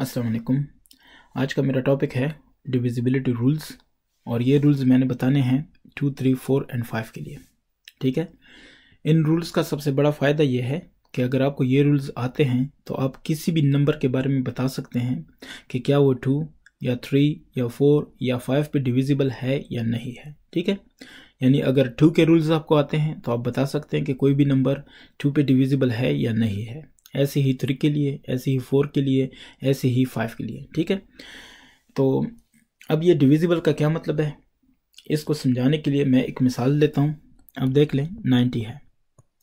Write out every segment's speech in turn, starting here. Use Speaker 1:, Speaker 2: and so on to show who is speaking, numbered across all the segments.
Speaker 1: अस्सलाम आज का मेरा टॉपिक है डिविजिबिलिटी रूल्स और ये रूल्स मैंने बताने हैं two three four and five के लिए ठीक है इन रूल्स का सबसे बड़ा फ़ायदा ये है कि अगर आपको ये रूल्स आते हैं तो आप किसी भी नंबर के बारे में बता सकते हैं कि क्या वो टू या थ्री या फोर या फाइव पे डिविजिबल है या नहीं है ठीक है यानी अगर टू के रूल्स आपको आते हैं तो आप बता सकते हैं कि कोई भी नंबर टू पे डिविजिबल है या नहीं है ऐसे ही थ्री के लिए ऐसे ही फोर के लिए ऐसे ही फाइव के लिए ठीक है तो अब ये डिविजिबल का क्या मतलब है इसको समझाने के लिए मैं एक मिसाल देता हूँ अब देख लें नाइन्टी है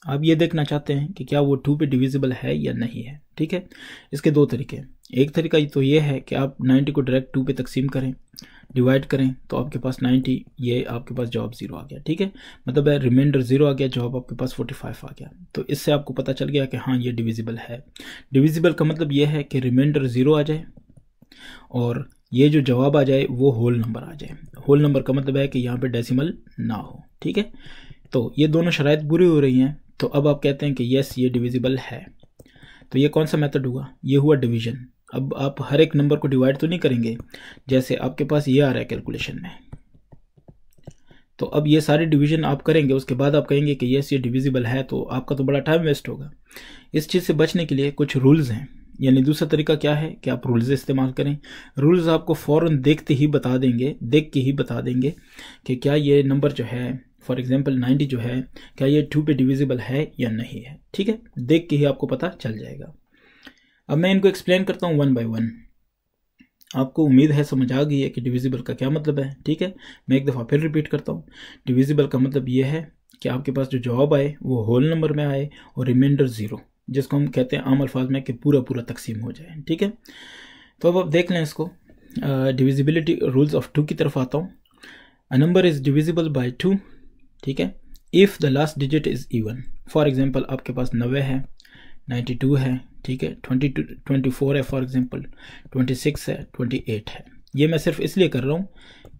Speaker 1: आप ये देखना चाहते हैं कि क्या वो टू पे डिविजिबल है या नहीं है ठीक है इसके दो तरीके हैं एक तरीका तो ये है कि आप नाइन्टी को डायरेक्ट टू पे तकसीम करें डिवाइड करें तो आपके पास 90 ये आपके पास जॉब जीरो आ गया ठीक है मतलब रिमाइंडर जीरो आ गया जॉब आपके पास 45 आ गया तो इससे आपको पता चल गया कि हाँ ये डिविजिबल है डिविजिबल का मतलब ये है कि रिमाइंडर ज़ीरो आ जाए और ये जो जवाब आ जाए वो होल नंबर आ जाए होल नंबर का मतलब है कि यहाँ पर डेसीमल ना हो ठीक है तो ये दोनों शराइ बुरी हो रही हैं तो अब आप कहते हैं कि यस ये डिविजिबल है तो ये कौन सा मेथड हुआ ये हुआ डिवीजन अब आप हर एक नंबर को डिवाइड तो नहीं करेंगे जैसे आपके पास ये आ रहा है कैलकुलेशन में तो अब ये सारे डिवीजन आप करेंगे उसके बाद आप कहेंगे कि यस ये डिविजिबल है तो आपका तो बड़ा टाइम वेस्ट होगा इस चीज़ से बचने के लिए कुछ रूल्स हैं यानी दूसरा तरीका क्या है कि आप रूल्स इस्तेमाल करें रूल्स आपको फ़ौर देखते ही बता देंगे देख के ही बता देंगे कि क्या ये नंबर जो है फॉर एग्ज़ाम्पल नाइन्टी जो है क्या ये टू पे डिविजिबल है या नहीं है ठीक है देख के ही आपको पता चल जाएगा अब मैं इनको एक्सप्लेन करता हूँ वन बाय वन आपको उम्मीद है समझ आ गई है कि डिविजिबल का क्या मतलब है ठीक है मैं एक दफ़ा फिर रिपीट करता हूँ डिविजिबल का मतलब ये है कि आपके पास जो जवाब आए वो होल नंबर में आए और रिमाइंडर ज़ीरो जिसको हम कहते हैं आम अल्फाज में कि पूरा पूरा तकसीम हो जाए ठीक है तो अब आप देख लें इसको डिविजिबिलिटी रूल्स ऑफ टू की तरफ आता हूँ a number is divisible by two ठीक है if the last digit is even for example आपके पास नवे है नाइन्टी टू है ठीक है ट्वेंटी टू ट्वेंटी फोर है फॉर एग्जाम्पल ट्वेंटी सिक्स है ट्वेंटी एट है ये मैं सिर्फ इसलिए कर रहा हूँ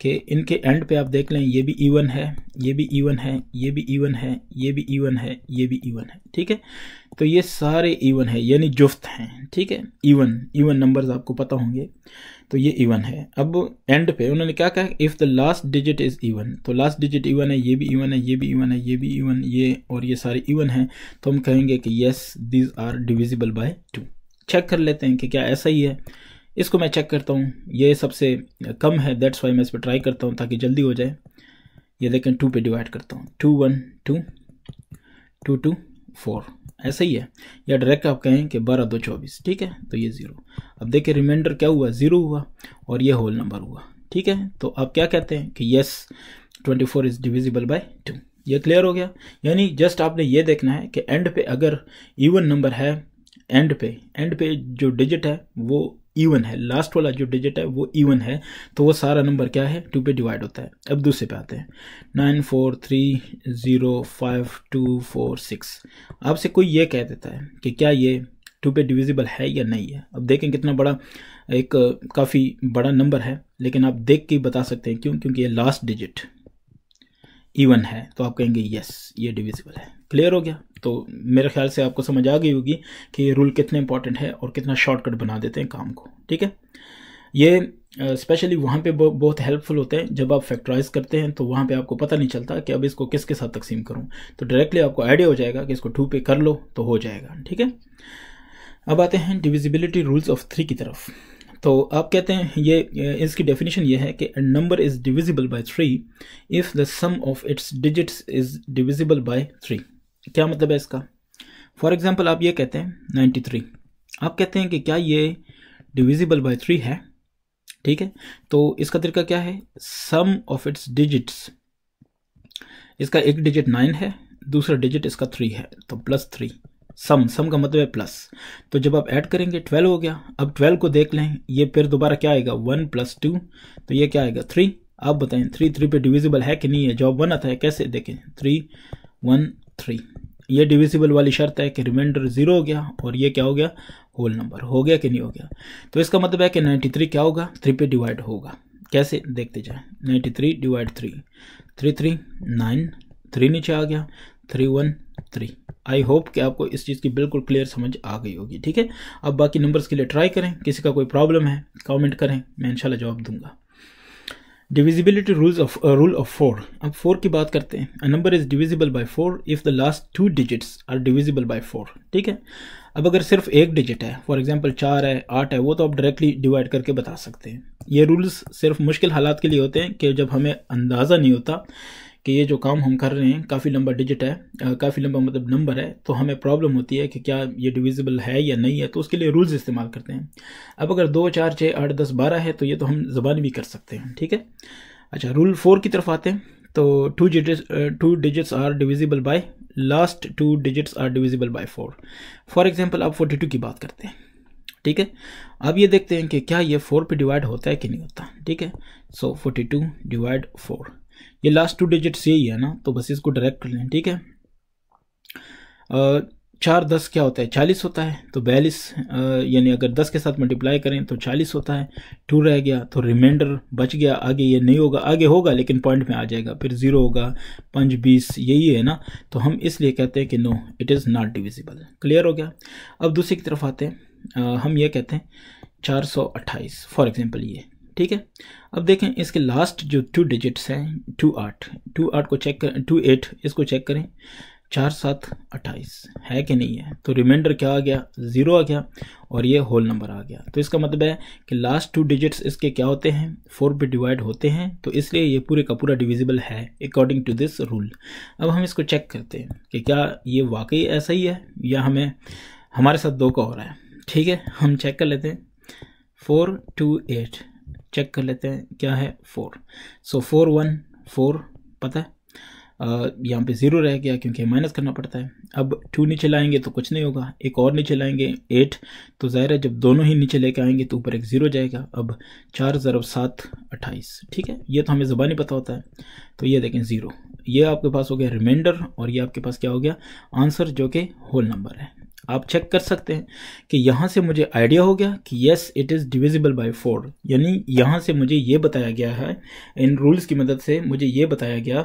Speaker 1: कि इनके एंड पे आप देख लें ये भी इवन है ये भी इवन है ये भी इवन है ये भी इवन है ये भी इवन है ठीक है तो ये सारे इवन है यानी जुफ्त हैं ठीक है इवन इवन नंबर्स आपको पता होंगे तो ये इवन है अब एंड पे उन्होंने क्या कहा if the last digit is even तो लास्ट डिजिट इवन है ये भी इवन है ये भी इवन है ये भी इवन ये और ये सारे इवन हैं तो हम कहेंगे कि yes these are divisible by two check कर लेते हैं कि क्या ऐसा ही है इसको मैं चेक करता हूँ ये सबसे कम है दैट्स वाई मैं इस पर ट्राई करता हूँ ताकि जल्दी हो जाए ये देखें टू पे डिवाइड करता हूँ two one two two two four ऐसा ही है या डायरेक्ट आप कहें कि बारह दो चौबीस ठीक है तो ये ज़ीरो अब देखिए रिमाइंडर क्या हुआ ज़ीरो हुआ और ये होल नंबर हुआ ठीक है तो आप क्या कहते हैं कि yes twenty four is divisible by two ये क्लियर हो गया यानी जस्ट आपने ये देखना है कि एंड पे अगर इवन नंबर है एंड पे एंड पे जो डिजिट है वो इवन है लास्ट वाला जो डिजिट है वो ईवन है तो वो सारा नंबर क्या है टू पे डिवाइड होता है अब दूसरे पे आते हैं nine four three zero five two four six आपसे कोई ये कह देता है कि क्या ये टू पे डिविजिबल है या नहीं है अब देखें कितना बड़ा एक काफ़ी बड़ा नंबर है लेकिन आप देख के बता सकते हैं क्यों क्योंकि ये लास्ट डिजिट ईवन है तो आप कहेंगे यस ये डिविजिबल है क्लियर हो गया तो मेरे ख्याल से आपको समझ आ गई होगी कि ये रूल कितने इंपॉर्टेंट है और कितना शॉर्टकट बना देते हैं काम को ठीक है ये स्पेशली वहाँ पे बहुत हेल्पफुल होते हैं जब आप फैक्टराइज करते हैं तो वहाँ पे आपको पता नहीं चलता कि अब इसको किसके साथ तकसीम करूँ तो डायरेक्टली आपको आइडिया हो जाएगा कि इसको टू पे कर लो तो हो जाएगा ठीक है अब आते हैं डिविजिबिलिटी रूल्स ऑफ थ्री की तरफ तो आप कहते हैं ये इसकी डेफिनेशन ये है कि number is divisible by three if the sum of its digits is divisible by three क्या मतलब है इसका फॉर एग्ज़ाम्पल आप ये कहते हैं नाइन्टी थ्री आप कहते हैं कि क्या ये डिविजिबल बाय थ्री है ठीक है तो इसका तरीका क्या है सम ऑफ इट्स डिजिट्स इसका एक डिजिट नाइन है दूसरा डिजिट इसका थ्री है तो प्लस थ्री सम सम का मतलब है प्लस तो जब आप ऐड करेंगे ट्वेल्व हो गया अब ट्वेल्व को देख लें ये फिर दोबारा क्या आएगा वन प्लस टू तो ये क्या आएगा थ्री आप बताएं थ्री थ्री पे डिविजिबल है कि नहीं है जॉब वन आता है कैसे देखें थ्री वन थ्री ये डिविजिबल वाली शर्त है कि रिमाइंडर जीरो हो गया और ये क्या हो गया होल नंबर हो गया कि नहीं हो गया तो इसका मतलब है कि नाइन्टी थ्री क्या होगा थ्री पे डिवाइड होगा कैसे देखते जाए ninety three divide three three three nine three नीचे आ गया three one three I hope कि आपको इस चीज़ की बिल्कुल क्लियर समझ आ गई होगी ठीक है अब बाकी नंबर्स के लिए ट्राई करें किसी का कोई प्रॉब्लम है कमेंट करें मैं इंशाल्लाह जवाब दूंगा divisibility rules of rule of four अब फोर की बात करते हैं number is divisible by four if the last two digits are divisible by four ठीक है अब अगर सिर्फ एक डिजिट है फॉर एग्जाम्पल चार है आठ है वो तो आप डायरेक्टली डिवाइड करके बता सकते हैं ये रूल्स सिर्फ मुश्किल हालात के लिए होते हैं कि जब हमें अंदाज़ा नहीं होता कि ये जो काम हम कर रहे हैं काफ़ी लंबा डिजिट है काफ़ी लंबा मतलब नंबर है तो हमें प्रॉब्लम होती है कि क्या ये डिविजिबल है या नहीं है तो उसके लिए रूल्स इस्तेमाल करते हैं अब अगर दो चार छः आठ दस बारह है तो ये तो हम जबान भी कर सकते हैं ठीक है अच्छा रूल फोर की तरफ आते हैं तो two two digits are divisible by last two digits are divisible by four for example आप फोर्टी टू की बात करते हैं ठीक है अब ये देखते हैं कि क्या ये फोर पे डिवाइड होता है कि नहीं होता ठीक है so forty two divide four ये लास्ट टू डिजिट यही है ना तो बस इसको डायरेक्ट कर लें ठीक है चार दस क्या होता है चालीस होता है तो बयालीस यानी अगर दस के साथ मल्टीप्लाई करें तो चालीस होता है टू रह गया तो रिमाइंडर बच गया आगे ये नहीं होगा आगे होगा लेकिन पॉइंट में आ जाएगा फिर ज़ीरो होगा पंच बीस यही है ना तो हम इसलिए कहते हैं कि no it is not divisible clear हो गया अब दूसरी की तरफ आते हैं आ, हम ये कहते हैं चार सौ अट्ठाईस फॉर एग्ज़ाम्पल ये ठीक है अब देखें इसके लास्ट जो टू डिजिट्स हैं टू आठ टू आठ को चेक करें टू एट इसको चेक करें चार सात अट्ठाईस है कि नहीं है तो रिमाइंडर क्या आ गया ज़ीरो आ गया और ये होल नंबर आ गया तो इसका मतलब है कि लास्ट टू डिजिट्स इसके क्या होते हैं फोर पे डिवाइड होते हैं तो इसलिए ये पूरे का पूरा डिविजिबल है अकॉर्डिंग टू दिस रूल अब हम इसको चेक करते हैं कि क्या ये वाकई ऐसा ही है या हमें हमारे साथ दो का हो रहा है ठीक है हम चेक कर लेते हैं फोर टू एट चेक कर लेते हैं क्या है four so four one four पता है Uh, यहाँ पे ज़ीरो रह गया क्योंकि माइनस करना पड़ता है अब टू नीचे लाएंगे तो कुछ नहीं होगा एक और नीचे लाएंगे एट तो ज़ाहिर है जब दोनों ही नीचे लेके आएंगे तो ऊपर एक ज़ीरो जाएगा अब चार ज़रब सात अट्ठाईस ठीक है ये तो हमें ज़बानी पता होता है तो ये देखें ज़ीरो ये आपके पास हो गया रिमाइंडर और ये आपके पास क्या हो गया आंसर जो कि होल नंबर है आप चेक कर सकते हैं कि यहाँ से मुझे आइडिया हो गया कि yes it is divisible by four यानी यहाँ से मुझे ये बताया गया है इन रूल्स की मदद से मुझे ये बताया गया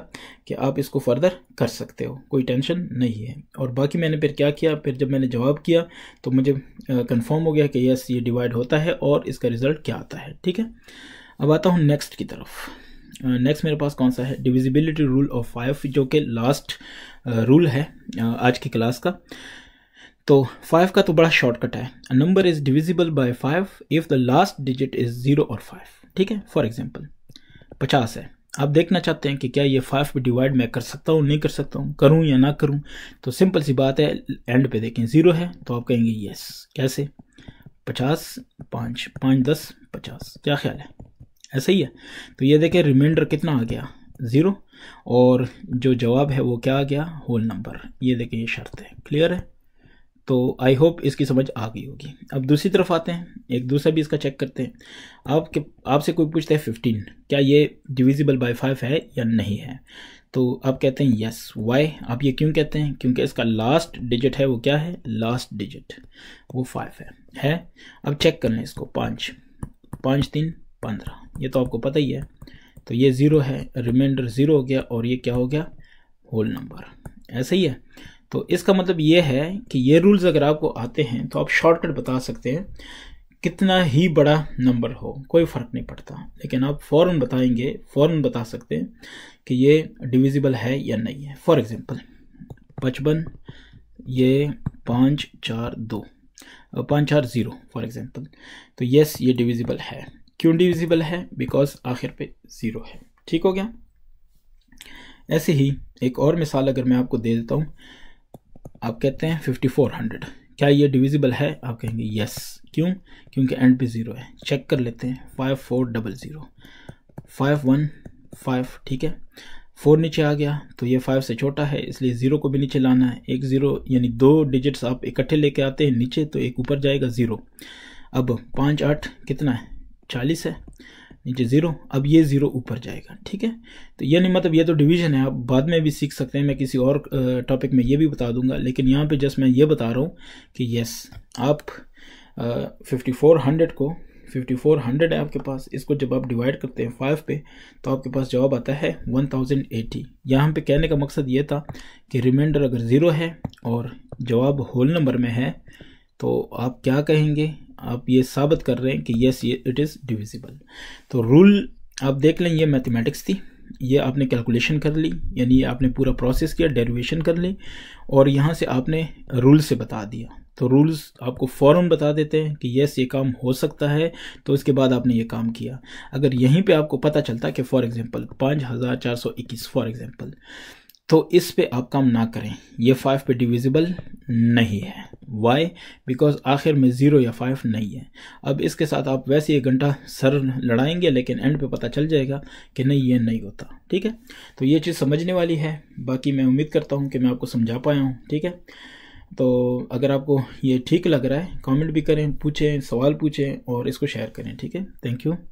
Speaker 1: कि आप इसको फर्दर कर सकते हो कोई टेंशन नहीं है और बाकी मैंने फिर क्या किया फिर जब मैंने जवाब किया तो मुझे कन्फर्म हो गया कि यस ये डिवाइड होता है और इसका रिज़ल्ट क्या आता है ठीक है अब आता हूँ नेक्स्ट की तरफ नेक्स्ट uh, मेरे पास कौन सा है डिविजिबिलिटी रूल ऑफ फाइव जो कि लास्ट रूल है uh, आज की क्लास का तो फाइव का तो बड़ा शॉर्टकट है number is divisible by five if the last digit is zero और फाइव ठीक है फॉर एग्जाम्पल पचास है आप देखना चाहते हैं कि क्या ये फाइव पे डिवाइड मैं कर सकता हूँ नहीं कर सकता हूँ करूँ या ना करूँ तो सिंपल सी बात है एंड पे देखें ज़ीरो है तो आप कहेंगे यस कैसे पचास पाँच पाँच दस पचास क्या ख्याल है ऐसा ही है तो ये देखें रिमाइंडर कितना आ गया ज़ीरो और जो जवाब है वो क्या आ गया होल नंबर ये देखें ये शर्त है क्लियर है तो आई होप इसकी समझ आ गई होगी अब दूसरी तरफ आते हैं एक दूसरा भी इसका चेक करते हैं आपके आपसे कोई पूछता है फिफ्टीन क्या ये डिविजिबल बाई फाइव है या नहीं है तो आप कहते हैं यस वाई आप ये क्यों कहते हैं क्योंकि इसका लास्ट डिजिट है वो क्या है लास्ट डिजिट वो फाइव है है अब चेक कर लें इसको पाँच पाँच तीन पंद्रह ये तो आपको पता ही है तो ये ज़ीरो है रिमाइंडर ज़ीरो हो गया और ये क्या हो गया होल नंबर ऐसा ही है तो इसका मतलब ये है कि ये रूल्स अगर आपको आते हैं तो आप शॉर्टकट बता सकते हैं कितना ही बड़ा नंबर हो कोई फ़र्क नहीं पड़ता लेकिन आप फ़ौरन बताएंगे फ़ौरन बता सकते हैं कि ये डिविजिबल है या नहीं है फॉर एग्ज़ाम्पल पचपन ये पाँच चार दो पाँच चार ज़ीरो फॉर एग्ज़ाम्पल तो यस ये डिविजिबल है क्यों डिविजिबल है बिकॉज आखिर पे ज़ीरो है ठीक हो गया ऐसे ही एक और मिसाल अगर मैं आपको दे देता हूँ आप कहते हैं फिफ्टी फोर हंड्रेड क्या ये डिविजिबल है आप कहेंगे यस क्यों क्योंकि एंड पे ज़ीरो है चेक कर लेते हैं five four double zero five one five ठीक है फोर नीचे आ गया तो ये फाइव से छोटा है इसलिए ज़ीरो को भी नीचे लाना है एक ज़ीरो यानी दो डिजिट्स आप इकट्ठे लेके आते हैं नीचे तो एक ऊपर जाएगा ज़ीरो अब पाँच आठ कितना है चालीस है नीचे ज़ीरो अब ये ज़ीरो ऊपर जाएगा ठीक है तो नहीं मतलब ये तो डिवीजन है आप बाद में भी सीख सकते हैं मैं किसी और टॉपिक में ये भी बता दूंगा लेकिन यहाँ पे जस्ट मैं ये बता रहा हूँ कि यस आप फिफ्टी फोर हंड्रेड को फिफ्टी फोर हंड्रेड है आपके पास इसको जब आप डिवाइड करते हैं फाइव पे तो आपके पास जवाब आता है वन थाउजेंड एटी यहाँ पे कहने का मकसद ये था कि रिमाइंडर अगर ज़ीरो है और जवाब होल नंबर में है तो आप क्या कहेंगे आप ये साबित कर रहे हैं कि यस ये इट इज़ डिविजिबल तो रूल आप देख लें ये मैथमेटिक्स थी ये आपने कैलकुलेशन कर ली यानी ये आपने पूरा प्रोसेस किया डेरिवेशन कर ली और यहाँ से आपने रूल से बता दिया तो रूल्स आपको फ़ौर बता देते हैं कि यस ये काम हो सकता है तो उसके बाद आपने ये काम किया अगर यहीं पे आपको पता चलता कि फ़ॉर एग्ज़ाम्पल पाँच हज़ार चार सौ इक्कीस फॉर एग्ज़ाम्पल तो इस पे आप काम ना करें ये फाइव पे डिविजिबल नहीं है वाई बिकॉज आखिर में ज़ीरो या फाइव नहीं है अब इसके साथ आप वैसे एक घंटा सर लड़ाएंगे लेकिन एंड पे पता चल जाएगा कि नहीं ये नहीं होता ठीक है तो ये चीज़ समझने वाली है बाकी मैं उम्मीद करता हूँ कि मैं आपको समझा पाया हूँ ठीक है तो अगर आपको ये ठीक लग रहा है कमेंट भी करें पूछें सवाल पूछें और इसको शेयर करें ठीक है थैंक यू